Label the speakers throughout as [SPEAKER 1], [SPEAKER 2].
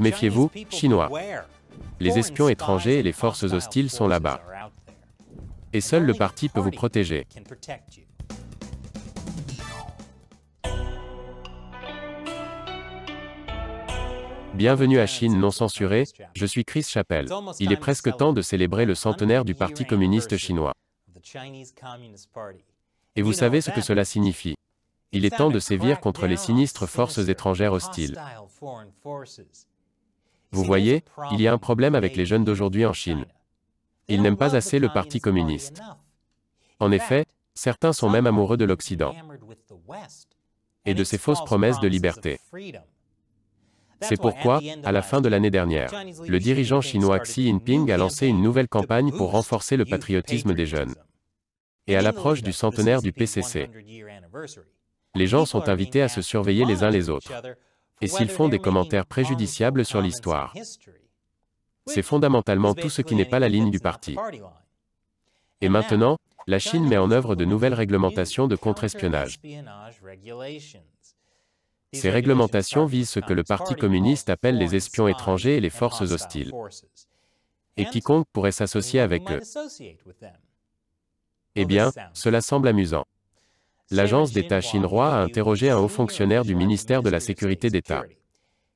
[SPEAKER 1] Méfiez-vous, Chinois. Les espions étrangers et les forces hostiles sont là-bas.
[SPEAKER 2] Et seul le parti peut vous protéger.
[SPEAKER 1] Bienvenue à Chine non censurée, je suis Chris Chappelle. Il est presque temps de célébrer le centenaire du Parti communiste chinois.
[SPEAKER 2] Et vous savez ce que cela
[SPEAKER 1] signifie. Il est temps de sévir contre les sinistres forces étrangères hostiles. Vous voyez, il y a un problème avec les jeunes d'aujourd'hui en Chine. Ils n'aiment pas assez le Parti communiste. En effet, certains sont même amoureux de l'Occident et de ses fausses promesses de liberté. C'est pourquoi, à la fin de l'année dernière, le dirigeant chinois Xi Jinping a lancé une nouvelle campagne pour renforcer le patriotisme des jeunes. Et à l'approche du centenaire du PCC, les gens sont invités à se surveiller les uns les autres et s'ils font des commentaires préjudiciables sur l'histoire. C'est fondamentalement tout ce qui n'est pas la ligne du parti. Et maintenant, la Chine met en œuvre de nouvelles réglementations de contre-espionnage. Ces réglementations visent ce que le Parti communiste appelle les espions étrangers et les forces hostiles. Et quiconque pourrait s'associer avec eux. Eh bien, cela semble amusant l'agence d'État chinois a interrogé un haut fonctionnaire du ministère de la Sécurité d'État.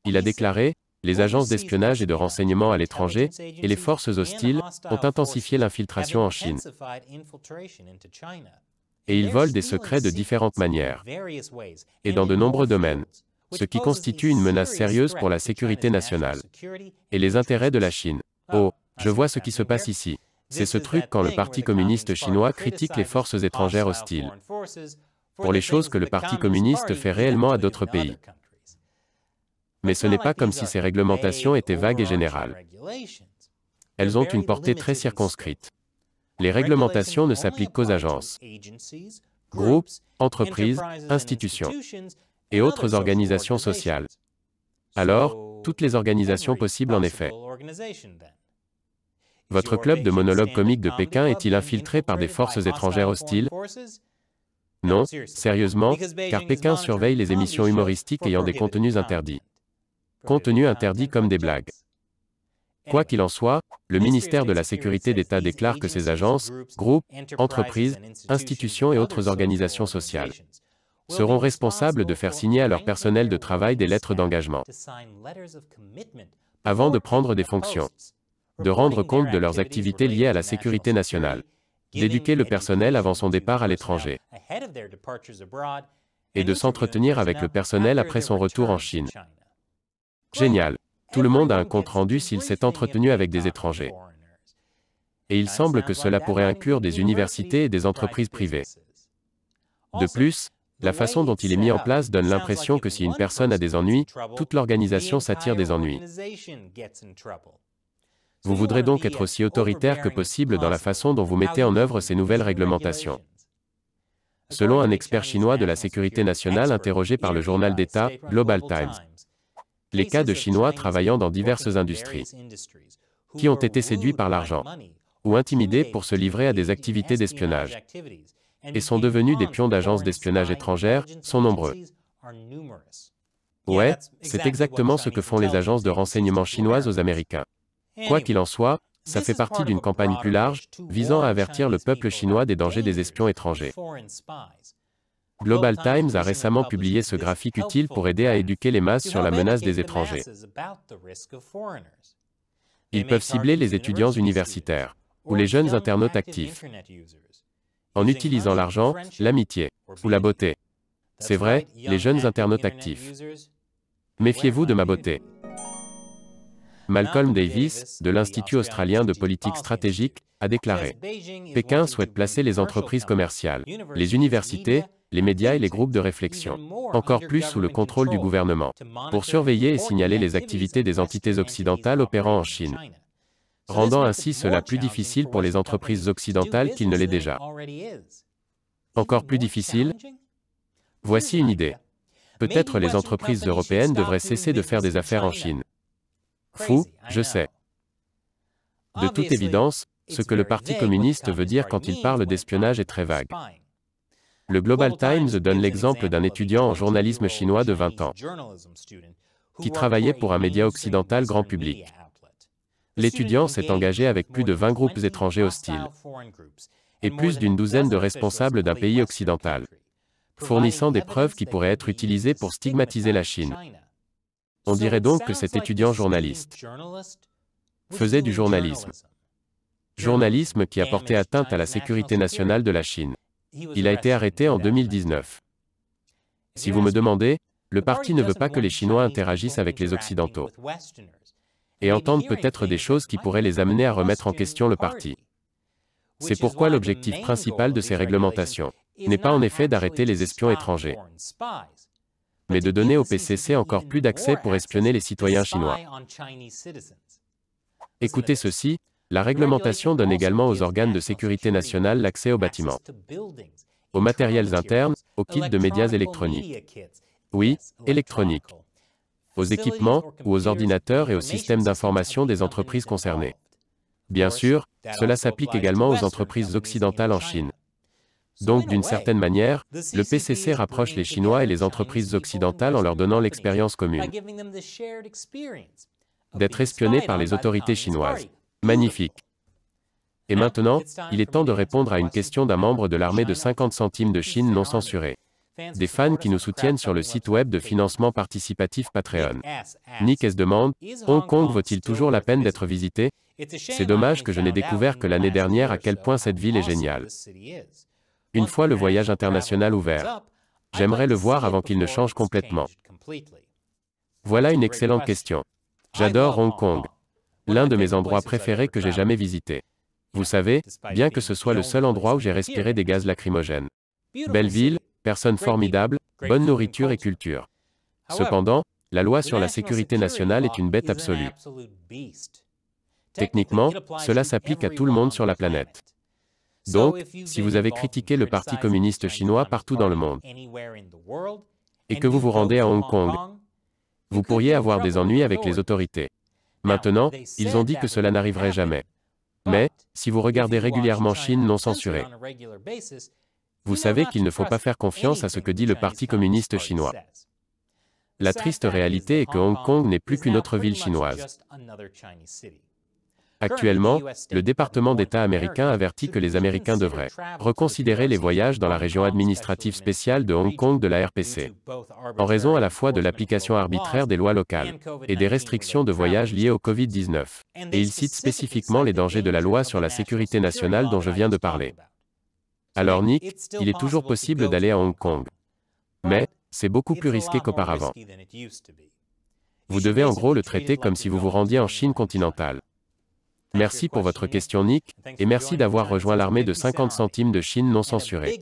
[SPEAKER 1] Il a déclaré, les agences d'espionnage et de renseignement à l'étranger, et les forces hostiles, ont intensifié l'infiltration en Chine. Et ils volent des secrets de différentes manières, et dans de nombreux domaines, ce qui constitue une menace sérieuse pour la sécurité nationale et les intérêts de la Chine. Oh, je vois ce qui se passe ici. C'est ce truc quand le Parti communiste chinois critique les forces étrangères hostiles pour les choses que le Parti communiste fait réellement à d'autres pays. Mais ce n'est pas comme si ces réglementations étaient vagues et générales. Elles ont une portée très circonscrite. Les réglementations ne s'appliquent qu'aux agences, groupes, entreprises, institutions et autres organisations sociales. Alors, toutes les organisations possibles en effet. Votre club de monologue comique de Pékin est-il infiltré par des forces étrangères hostiles Non, sérieusement, car Pékin surveille les émissions humoristiques ayant des contenus interdits. Contenus interdits comme des blagues. Quoi qu'il en soit, le ministère de la Sécurité d'État déclare que ces agences, groupes, entreprises, institutions et autres organisations sociales seront responsables de faire signer à leur personnel de travail des lettres d'engagement avant de prendre des fonctions de rendre compte de leurs activités liées à la sécurité nationale, d'éduquer le personnel avant son départ à l'étranger, et de s'entretenir avec le personnel après son retour en Chine. Génial. Tout le monde a un compte rendu s'il s'est entretenu avec des étrangers. Et il semble que cela pourrait inclure des universités et des entreprises privées. De plus, la façon dont il est mis en place donne l'impression que si une personne a des ennuis, toute l'organisation s'attire des ennuis. Vous voudrez donc être aussi autoritaire que possible dans la façon dont vous mettez en œuvre ces nouvelles réglementations. Selon un expert chinois de la sécurité nationale interrogé par le journal d'État, Global Times, les cas de Chinois travaillant dans diverses industries, qui ont été séduits par l'argent, ou intimidés pour se livrer à des activités d'espionnage, et sont devenus des pions d'agences d'espionnage étrangères, sont nombreux. Ouais, c'est exactement ce que font les agences de renseignement chinoises aux Américains. Quoi qu'il en soit, ça fait partie d'une campagne plus large, visant à avertir le peuple chinois des dangers des espions étrangers. Global Times a récemment publié ce graphique utile pour aider à éduquer les masses sur la menace des étrangers.
[SPEAKER 2] Ils peuvent cibler les étudiants universitaires ou les jeunes internautes actifs en utilisant l'argent, l'amitié ou la
[SPEAKER 1] beauté. C'est vrai, les jeunes internautes actifs. Méfiez-vous de ma beauté. Malcolm Davis, de l'Institut australien de politique stratégique, a déclaré ⁇ Pékin souhaite placer les entreprises commerciales, les universités, les médias et les groupes de réflexion, encore plus sous le contrôle du gouvernement, pour surveiller et signaler les activités des entités occidentales opérant en Chine, rendant ainsi cela plus difficile pour les entreprises occidentales qu'il ne l'est déjà. Encore plus difficile Voici une idée. Peut-être les entreprises européennes devraient cesser de faire des affaires en Chine. Fou, je sais. De toute évidence, ce que le Parti communiste veut dire quand il parle d'espionnage est très vague. Le Global Times donne l'exemple d'un étudiant en journalisme chinois de 20 ans qui travaillait pour un média occidental grand public. L'étudiant s'est engagé avec plus de 20 groupes étrangers hostiles
[SPEAKER 2] et plus d'une douzaine de responsables
[SPEAKER 1] d'un pays occidental, fournissant des preuves qui pourraient être utilisées pour stigmatiser la Chine. On dirait donc que cet étudiant journaliste faisait du journalisme. Journalisme qui a porté atteinte à la sécurité nationale de la Chine.
[SPEAKER 2] Il a été arrêté
[SPEAKER 1] en 2019. Si vous me demandez, le parti ne veut pas que les Chinois interagissent avec les Occidentaux et entendent peut-être des choses qui pourraient les amener à remettre en question le parti. C'est pourquoi l'objectif principal de ces réglementations n'est pas en effet d'arrêter les espions étrangers, mais de donner au PCC encore plus d'accès pour espionner les citoyens chinois. Écoutez ceci, la réglementation donne également aux organes de sécurité nationale l'accès aux bâtiments, aux matériels internes, aux kits de médias électroniques. Oui, électroniques. Aux équipements, ou aux ordinateurs et aux systèmes d'information des entreprises concernées. Bien sûr, cela s'applique également aux entreprises occidentales en Chine. Donc d'une certaine manière, le PCC rapproche les Chinois et les entreprises occidentales en leur donnant l'expérience commune d'être espionnés par les autorités chinoises. Magnifique. Et maintenant, il est temps de répondre à une question d'un membre de l'armée de 50 centimes de Chine non censurée. Des fans qui nous soutiennent sur le site web de financement participatif Patreon. Nick S demande, Hong Kong vaut-il toujours la peine d'être visité C'est dommage que je n'ai découvert que l'année dernière à quel point cette ville est géniale. Une fois le voyage international ouvert, j'aimerais le voir avant qu'il ne change complètement. Voilà une excellente question. J'adore Hong Kong, l'un de mes endroits préférés que j'ai jamais visité. Vous savez, bien que ce soit le seul endroit où j'ai respiré des gaz lacrymogènes. Belle ville, personnes formidables, bonne nourriture et culture. Cependant, la loi sur la sécurité nationale est une bête absolue. Techniquement, cela s'applique à tout le monde sur la planète. Donc, si vous avez critiqué le Parti communiste chinois partout dans le monde, et que vous vous rendez à Hong Kong, vous pourriez avoir des ennuis avec les autorités. Maintenant, ils ont dit que cela n'arriverait jamais. Mais, si vous regardez régulièrement Chine non censurée, vous savez qu'il ne faut pas faire confiance à ce que dit le Parti communiste chinois. La triste réalité est que Hong Kong n'est plus qu'une autre ville chinoise.
[SPEAKER 2] Actuellement, le département d'État américain avertit
[SPEAKER 1] que les Américains devraient reconsidérer les voyages dans la région administrative spéciale de Hong Kong de la RPC, en raison à la fois de l'application arbitraire des lois locales et des restrictions de voyage liées au Covid-19. Et il cite spécifiquement les dangers de la loi sur la sécurité nationale dont je viens de parler. Alors Nick, il est toujours possible d'aller à Hong Kong. Mais, c'est beaucoup plus risqué qu'auparavant. Vous devez en gros le traiter comme si vous vous rendiez en Chine continentale. Merci pour votre question Nick, et merci d'avoir rejoint l'armée de 50 centimes de Chine non censurée.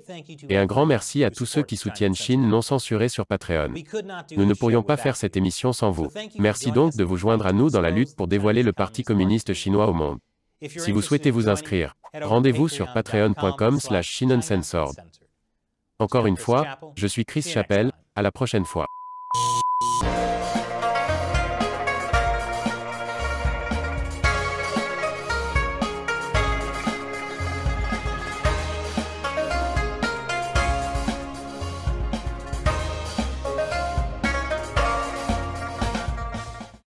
[SPEAKER 1] Et un grand merci à tous ceux qui soutiennent Chine non censurée sur Patreon. Nous ne pourrions pas faire cette émission sans vous. Merci donc de vous joindre à nous dans la lutte pour dévoiler le Parti communiste chinois au monde. Si vous souhaitez vous inscrire, rendez-vous sur patreon.com slash Encore une fois, je suis Chris Chappelle, à la prochaine fois.